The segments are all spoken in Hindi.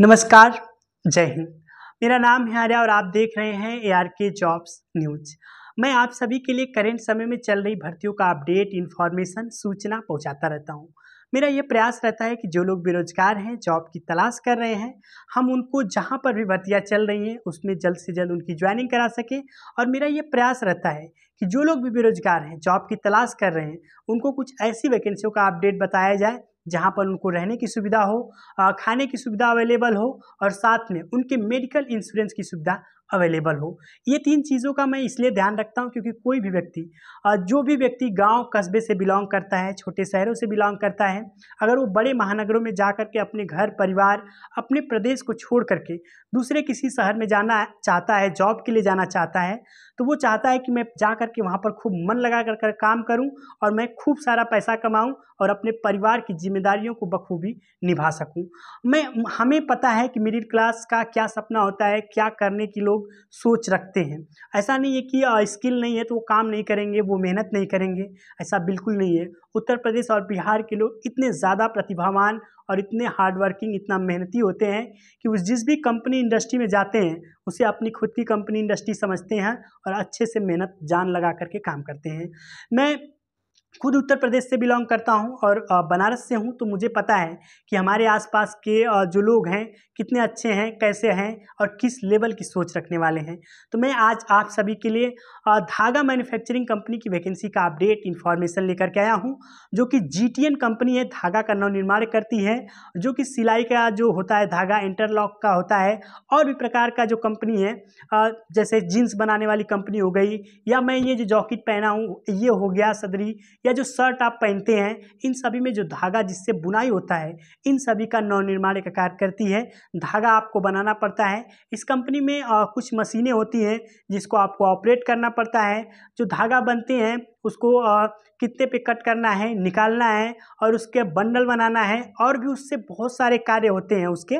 नमस्कार जय हिंद मेरा नाम है आर्या और आप देख रहे हैं A R K jobs news मैं आप सभी के लिए करेंट समय में चल रही भर्तियों का अपडेट इन्फॉर्मेशन सूचना पहुंचाता रहता हूं मेरा ये प्रयास रहता है कि जो लोग बेरोजगार हैं जॉब की तलाश कर रहे हैं हम उनको जहाँ पर भी भर्तियाँ चल रही हैं उसमें जल्द से जल्द उनकी ज्वाइनिंग करा सकें और मेरा ये प्रयास रहता है कि जो लोग भी बेरोजगार हैं जॉब की तलाश कर रहे हैं उनको कुछ ऐसी वैकेंसियों का अपडेट बताया जाए जहाँ पर उनको रहने की सुविधा हो खाने की सुविधा अवेलेबल हो और साथ में उनके मेडिकल इंश्योरेंस की सुविधा अवेलेबल हो ये तीन चीज़ों का मैं इसलिए ध्यान रखता हूँ क्योंकि कोई भी व्यक्ति जो भी व्यक्ति गांव कस्बे से बिलोंग करता है छोटे शहरों से बिलोंग करता है अगर वो बड़े महानगरों में जा कर के अपने घर परिवार अपने प्रदेश को छोड़ करके दूसरे किसी शहर में जाना चाहता है जॉब के लिए जाना चाहता है तो वो चाहता है कि मैं जा कर के वहाँ पर खूब मन लगा कर कर काम करूँ और मैं खूब सारा पैसा कमाऊँ और अपने परिवार की जिम्मेदारियों को बखूबी निभा सकूँ मैं हमें पता है कि मिडिल क्लास का क्या सपना होता है क्या करने की लोग सोच रखते हैं ऐसा नहीं है कि स्किल नहीं है तो वो काम नहीं करेंगे वो मेहनत नहीं करेंगे ऐसा बिल्कुल नहीं है उत्तर प्रदेश और बिहार के लोग इतने ज़्यादा प्रतिभावान और इतने हार्डवर्किंग इतना मेहनती होते हैं कि उस जिस भी कंपनी इंडस्ट्री में जाते हैं उसे अपनी खुद की कंपनी इंडस्ट्री समझते हैं और अच्छे से मेहनत जान लगा करके काम करते हैं मैं खुद उत्तर प्रदेश से बिलोंग करता हूं और बनारस से हूं तो मुझे पता है कि हमारे आसपास के जो लोग हैं कितने अच्छे हैं कैसे हैं और किस लेवल की सोच रखने वाले हैं तो मैं आज आप सभी के लिए धागा मैन्युफैक्चरिंग कंपनी की वैकेंसी का अपडेट इन्फॉर्मेशन लेकर के आया हूं जो कि जी कंपनी है धागा का नवनिर्माण करती है जो कि सिलाई का जो होता है धागा इंटरलॉक का होता है और भी प्रकार का जो कंपनी है जैसे जीन्स बनाने वाली कंपनी हो गई या मैं ये जो जॉकेट पहना हूँ ये हो गया सदरी या जो शर्ट आप पहनते हैं इन सभी में जो धागा जिससे बुनाई होता है इन सभी का नव निर्माण का कार्य करती है धागा आपको बनाना पड़ता है इस कंपनी में कुछ मशीनें होती हैं जिसको आपको ऑपरेट करना पड़ता है जो धागा बनते हैं उसको कितने पे कट करना है निकालना है और उसके बंडल बनाना है और भी उससे बहुत सारे कार्य होते हैं उसके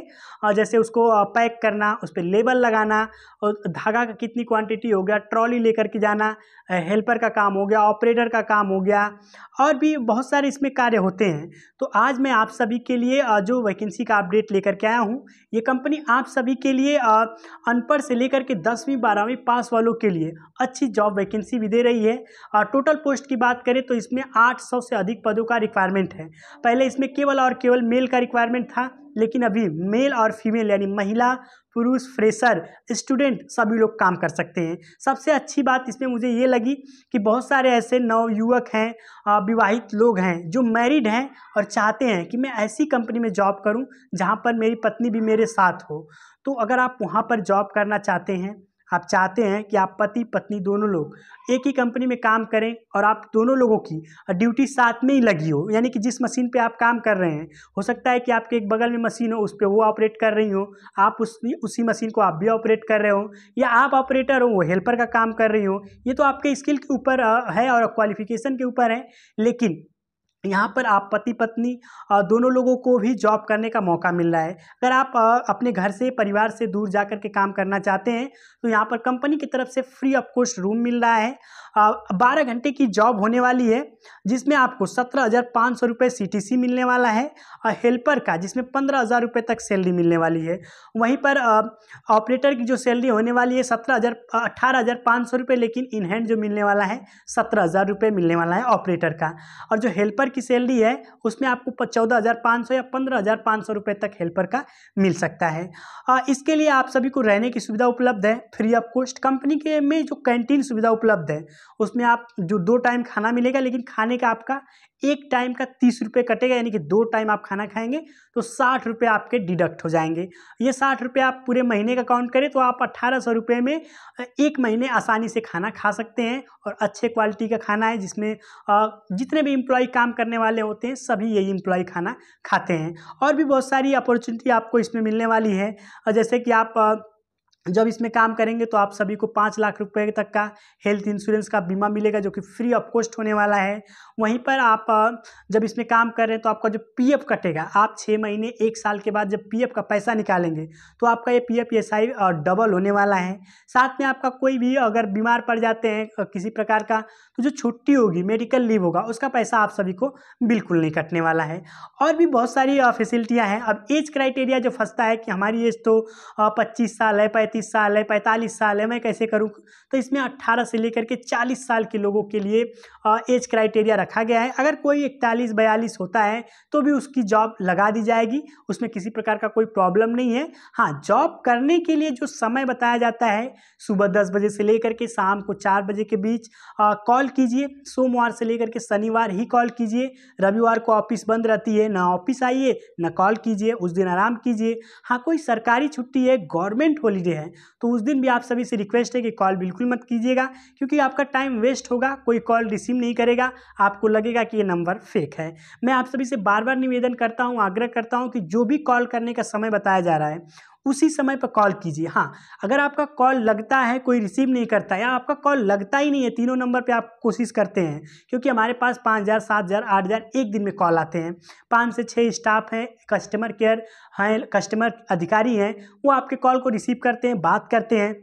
और जैसे उसको पैक करना उस पर लेबल लगाना और धागा का कितनी क्वांटिटी हो गया ट्रॉली लेकर के जाना हेल्पर का काम हो गया ऑपरेटर का काम हो गया और भी बहुत सारे इसमें कार्य होते हैं तो आज मैं आप सभी के लिए जो वैकेंसी का अपडेट लेकर के आया हूँ ये कंपनी आप सभी के लिए अनपढ़ से लेकर के दसवीं बारहवीं पास वालों के लिए अच्छी जॉब वैकेंसी भी दे रही है टोटल पोस्ट की बात करें तो इसमें 800 से अधिक पदों का रिक्वायरमेंट है पहले इसमें केवल और केवल मेल का रिक्वायरमेंट था लेकिन अभी मेल और फीमेल यानी महिला पुरुष फ्रेशर स्टूडेंट सभी लोग काम कर सकते हैं सबसे अच्छी बात इसमें मुझे ये लगी कि बहुत सारे ऐसे नव युवक हैं विवाहित लोग हैं जो मैरिड हैं और चाहते हैं कि मैं ऐसी कंपनी में जॉब करूं जहां पर मेरी पत्नी भी मेरे साथ हो तो अगर आप वहां पर जॉब करना चाहते हैं आप चाहते हैं कि आप पति पत्नी दोनों लोग एक ही कंपनी में काम करें और आप दोनों लोगों की ड्यूटी साथ में ही लगी हो यानी कि जिस मशीन पे आप काम कर रहे हैं हो सकता है कि आपके एक बगल में मशीन हो उस पर वो ऑपरेट कर रही हो आप उस उसी मशीन को आप भी ऑपरेट कर रहे हो या आप ऑपरेटर हो वो हेल्पर का काम कर रही हो ये तो आपके स्किल के ऊपर है और क्वालिफिकेशन के ऊपर है लेकिन यहाँ पर आप पति पत्नी दोनों लोगों को भी जॉब करने का मौका मिल रहा है अगर आप अपने घर से परिवार से दूर जा कर के काम करना चाहते हैं तो यहाँ पर कंपनी की तरफ से फ्री ऑफ कॉस्ट रूम मिल रहा है बारह घंटे की जॉब होने वाली है जिसमें आपको सत्रह हज़ार पाँच सौ रुपये सी टी सी मिलने वाला है और हेल्पर का जिसमें पंद्रह हज़ार रुपये तक सैलरी मिलने वाली है वहीं पर ऑपरेटर की जो सैलरी होने वाली है सत्रह हज़ार अट्ठारह हज़ार पाँच सौ रुपये लेकिन इन हैंड जो मिलने वाला है सत्रह हज़ार रुपये मिलने वाला है ऑपरेटर का और जो हेल्पर हेल्पर की सैलरी है उसमें आपको चौदह हज़ार पाँच सौ या पंद्रह हज़ार पाँच सौ रुपये तक हेल्पर का मिल सकता है आ, इसके लिए आप सभी को रहने की सुविधा उपलब्ध है फ्री ऑफ कॉस्ट कंपनी के में जो कैंटीन सुविधा उपलब्ध है उसमें आप जो दो टाइम खाना मिलेगा लेकिन खाने का आपका एक टाइम का तीस रुपये कटेगा यानी कि दो टाइम आप खाना खाएंगे तो साठ रुपये आपके डिडक्ट हो जाएंगे ये साठ रुपये आप पूरे महीने का काउंट करें तो आप अट्ठारह सौ रुपये में एक महीने आसानी से खाना खा सकते हैं और अच्छे क्वालिटी का खाना है जिसमें जितने भी इम्प्लॉय काम करने वाले होते हैं सभी यही इम्प्लॉय खाना खाते हैं और भी बहुत सारी अपॉर्चुनिटी आपको इसमें मिलने वाली है जैसे कि आप जब इसमें काम करेंगे तो आप सभी को पाँच लाख रुपए तक का हेल्थ इंश्योरेंस का बीमा मिलेगा जो कि फ्री ऑफ कॉस्ट होने वाला है वहीं पर आप जब इसमें काम कर रहे हैं तो आपका जो पीएफ कटेगा आप छः महीने एक साल के बाद जब पीएफ का पैसा निकालेंगे तो आपका ये पीएफ एसआई डबल होने वाला है साथ में आपका कोई भी अगर बीमार पड़ जाते हैं किसी प्रकार का तो जो छुट्टी होगी मेडिकल लीव होगा उसका पैसा आप सभी को बिल्कुल नहीं कटने वाला है और भी बहुत सारी फैसिलिटियाँ हैं अब एज क्राइटेरिया जो फंसता है कि हमारी एज तो पच्चीस साल है पैंतीस पैंतीस साल है पैंतालीस साल है मैं कैसे करूँ तो इसमें अट्ठारह से लेकर के चालीस साल के लोगों के लिए एज क्राइटेरिया रखा गया है अगर कोई इकतालीस बयालीस होता है तो भी उसकी जॉब लगा दी जाएगी उसमें किसी प्रकार का कोई प्रॉब्लम नहीं है हाँ जॉब करने के लिए जो समय बताया जाता है सुबह दस बजे से लेकर के शाम को चार बजे के बीच कॉल कीजिए सोमवार से लेकर के शनिवार ही कॉल कीजिए रविवार को ऑफिस बंद रहती है ना ऑफिस आइए ना कॉल कीजिए उस दिन आराम कीजिए हाँ कोई सरकारी छुट्टी है गवर्नमेंट हॉलीडे है हैं तो उस दिन भी आप सभी से रिक्वेस्ट है कि कॉल बिल्कुल मत कीजिएगा क्योंकि आपका टाइम वेस्ट होगा कोई कॉल रिसीव नहीं करेगा आपको लगेगा कि ये नंबर फेक है मैं आप सभी से बार बार निवेदन करता हूँ आग्रह करता हूँ कि जो भी कॉल करने का समय बताया जा रहा है उसी समय पर कॉल कीजिए हाँ अगर आपका कॉल लगता है कोई रिसीव नहीं करता या आपका कॉल लगता ही नहीं है तीनों नंबर पर आप कोशिश करते हैं क्योंकि हमारे पास पाँच हज़ार सात हज़ार आठ हज़ार एक दिन में कॉल आते हैं पाँच से छः स्टाफ हैं कस्टमर केयर हैं कस्टमर अधिकारी हैं वो आपके कॉल को रिसीव करते हैं बात करते हैं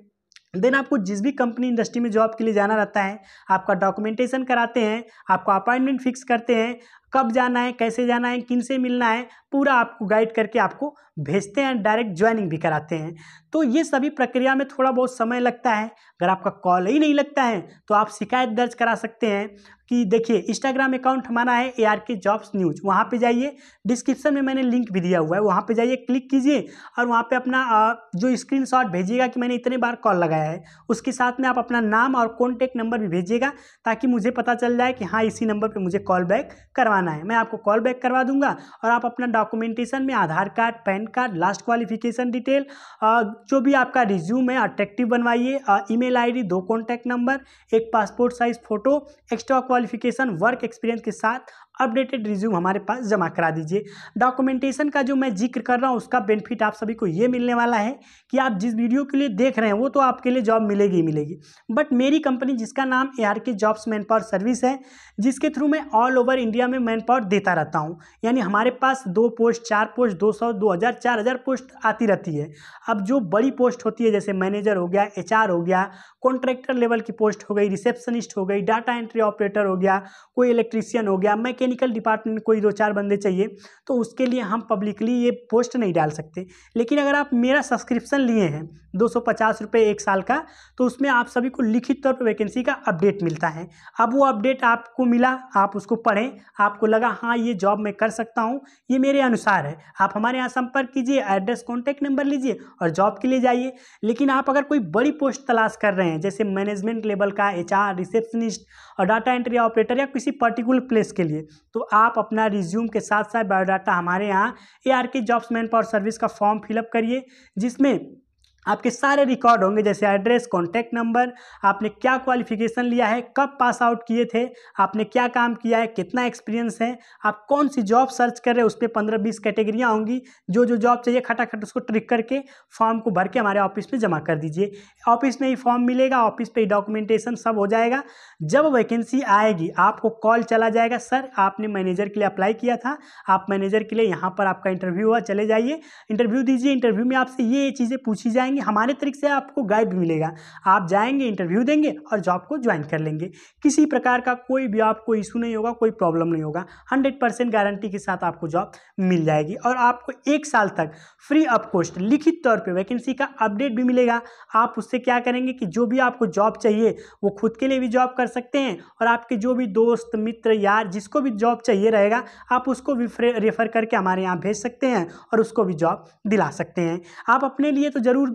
देन आपको जिस भी कंपनी इंडस्ट्री में जॉब के लिए जाना रहता है आपका डॉक्यूमेंटेशन कराते हैं आपको अपॉइंटमेंट फिक्स करते हैं कब जाना है कैसे जाना है किन से मिलना है पूरा आपको गाइड करके आपको भेजते हैं डायरेक्ट ज्वाइनिंग भी कराते हैं तो ये सभी प्रक्रिया में थोड़ा बहुत समय लगता है अगर आपका कॉल ही नहीं लगता है तो आप शिकायत दर्ज करा सकते हैं कि देखिए इंस्टाग्राम अकाउंट हमारा है A R K jobs news वहाँ पे जाइए डिस्क्रिप्शन में मैंने लिंक भी दिया हुआ है वहाँ पे जाइए क्लिक कीजिए और वहाँ पे अपना जो स्क्रीनशॉट भेजिएगा कि मैंने इतने बार कॉल लगाया है उसके साथ में आप अपना नाम और कॉन्टेक्ट नंबर भी भेजिएगा ताकि मुझे पता चल जाए कि हाँ इसी नंबर पर मुझे कॉल बैक करवाना है मैं आपको कॉल बैक करवा दूंगा और आप अपना डॉक्यूमेंटेशन में Aadhaar card PAN card last qualification detail जो भी आपका रिज्यूम है अट्रैक्टिव बनवाइए ईमेल आईडी दो कॉन्टैक्ट नंबर एक passport size photo extra qualification work experience के साथ अपडेटेड रिज्यूम हमारे पास जमा करा दीजिए डॉक्यूमेंटेशन का जो मैं जिक्र कर रहा हूँ उसका बेनिफिट आप सभी को ये मिलने वाला है कि आप जिस वीडियो के लिए देख रहे हैं वो तो आपके लिए जॉब मिलेगी ही मिलेगी बट मेरी कंपनी जिसका नाम A R K jobs man power service है जिसके थ्रू मैं ऑल ओवर इंडिया में मैन पावर देता रहता हूँ यानी हमारे पास दो पोस्ट चार पोस्ट दो सौ दो हज़ार चार हज़ार पोस्ट आती रहती है अब जो बड़ी पोस्ट होती है जैसे मैनेजर हो गया एच हो गया कॉन्ट्रैक्टर लेवल की पोस्ट हो गई रिसेप्शनिस्ट हो गई डाटा एंट्री ऑपरेटर हो गया कोई इलेक्ट्रीशियन हो गया मैके मैकेनिकल डिपार्टमेंट में कोई दो चार बंदे चाहिए तो उसके लिए हम पब्लिकली ये पोस्ट नहीं डाल सकते लेकिन अगर आप मेरा सब्सक्रिप्शन लिए हैं दो सौ पचास रुपये एक साल का तो उसमें आप सभी को लिखित तौर पर वैकेंसी का अपडेट मिलता है अब वो अपडेट आपको मिला आप उसको पढ़ें आपको लगा हाँ ये जॉब मैं कर सकता हूँ ये मेरे अनुसार है आप हमारे यहाँ संपर्क कीजिए एड्रेस कॉन्टैक्ट नंबर लीजिए और जॉब के लिए जाइए लेकिन आप अगर कोई बड़ी पोस्ट तलाश कर रहे हैं जैसे मैनेजमेंट लेवल का एच रिसेप्शनिस्ट और डाटा एंट्री ऑपरेटर या किसी पर्टिकुलर प्लेस के लिए तो आप अपना रिज्यूम के साथ साथ बायोडाटा हमारे यहाँ A R K jobs man power service का फॉर्म फिलअप करिए जिसमें आपके सारे रिकॉर्ड होंगे जैसे एड्रेस कॉन्टैक्ट नंबर आपने क्या क्वालिफिकेशन लिया है कब पास आउट किए थे आपने क्या काम किया है कितना एक्सपीरियंस है आप कौन सी जॉब सर्च कर रहे हैं उस पर पंद्रह बीस कैटेगरियाँ होंगी जो जो जॉब चाहिए खटाखट उसको ट्रिक करके फॉर्म को भर के हमारे ऑफिस में जमा कर दीजिए ऑफिस में ही फॉर्म मिलेगा ऑफिस पर ही डॉक्यूमेंटेशन सब हो जाएगा जब वैकेंसी आएगी आपको कॉल चला जाएगा सर आपने मैनेजर के लिए अप्लाई किया था आप मैनेजर के लिए यहाँ पर आपका इंटरव्यू हुआ चले जाइए इंटरव्यू दीजिए इंटरव्यू में आपसे ये चीज़ें पूछी जाएंगी करेंगे हमारे तरीके से आपको गाइड भी मिलेगा आप जाएंगे इंटरव्यू देंगे और जॉब को ज्वाइन कर लेंगे किसी प्रकार का कोई भी आपको इशू नहीं होगा कोई प्रॉब्लम नहीं होगा हंड्रेड परसेंट गारंटी के साथ आपको जॉब मिल जाएगी और आपको एक साल तक फ्री ऑफ कॉस्ट लिखित तौर पर वैकेंसी का अपडेट भी मिलेगा आप उससे क्या करेंगे कि जो भी आपको जॉब चाहिए वो खुद के लिए भी जॉब कर सकते हैं और आपके जो भी दोस्त मित्र यार जिसको भी जॉब चाहिए रहेगा आप उसको भी रेफर करके हमारे यहाँ भेज सकते हैं और उसको भी जॉब दिला सकते हैं आप अपने लिए तो ज़रूर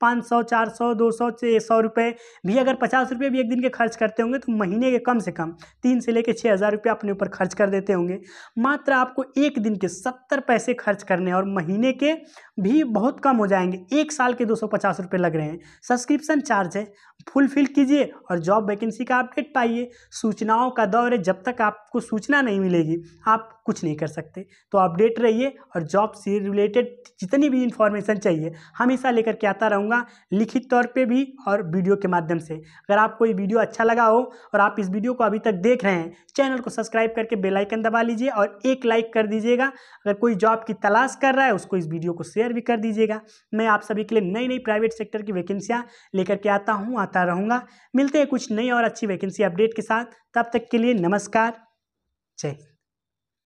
पाँच सौ चार सौ दो सौ छः सौ रुपये भी अगर पचास रुपये भी एक दिन के खर्च करते होंगे तो महीने के कम से कम तीन से लेकर छः हज़ार रुपये अपने ऊपर खर्च कर देते होंगे मात्र आपको एक दिन के सत्तर पैसे खर्च करने और महीने के भी बहुत कम हो जाएंगे एक साल के दो सौ पचास रुपये लग रहे हैं सब्सक्रिप्शन चार्ज है फुलफिल कीजिए और जॉब वैकेंसी का अपडेट पाइए सूचनाओं का दौर है जब तक आपको सूचना नहीं मिलेगी आप कुछ नहीं कर सकते तो अपडेट रहिए और जॉब से रिलेटेड जितनी भी इन्फॉर्मेशन चाहिए हमेशा लेकर के आता रहूँगा लिखित तौर पे भी और वीडियो के माध्यम से अगर आपको ये वीडियो अच्छा लगा हो और आप इस वीडियो को अभी तक देख रहे हैं चैनल को सब्सक्राइब करके बेलाइकन दबा लीजिए और एक लाइक कर दीजिएगा अगर कोई जॉब की तलाश कर रहा है उसको इस वीडियो को शेयर भी कर दीजिएगा मैं आप सभी के लिए नई नई प्राइवेट सेक्टर की वैकेंसियाँ लेकर के आता हूँ आता रहूँगा मिलते हैं कुछ नई और अच्छी वैकेंसी अपडेट के साथ तब तक के लिए नमस्कार जय हिंद